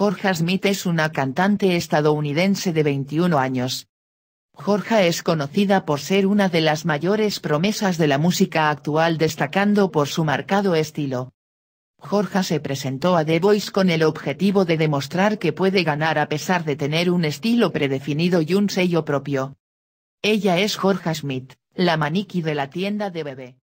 Jorge Smith es una cantante estadounidense de 21 años. Jorja es conocida por ser una de las mayores promesas de la música actual destacando por su marcado estilo. Jorja se presentó a The Voice con el objetivo de demostrar que puede ganar a pesar de tener un estilo predefinido y un sello propio. Ella es Jorge Smith, la maniquí de la tienda de bebé.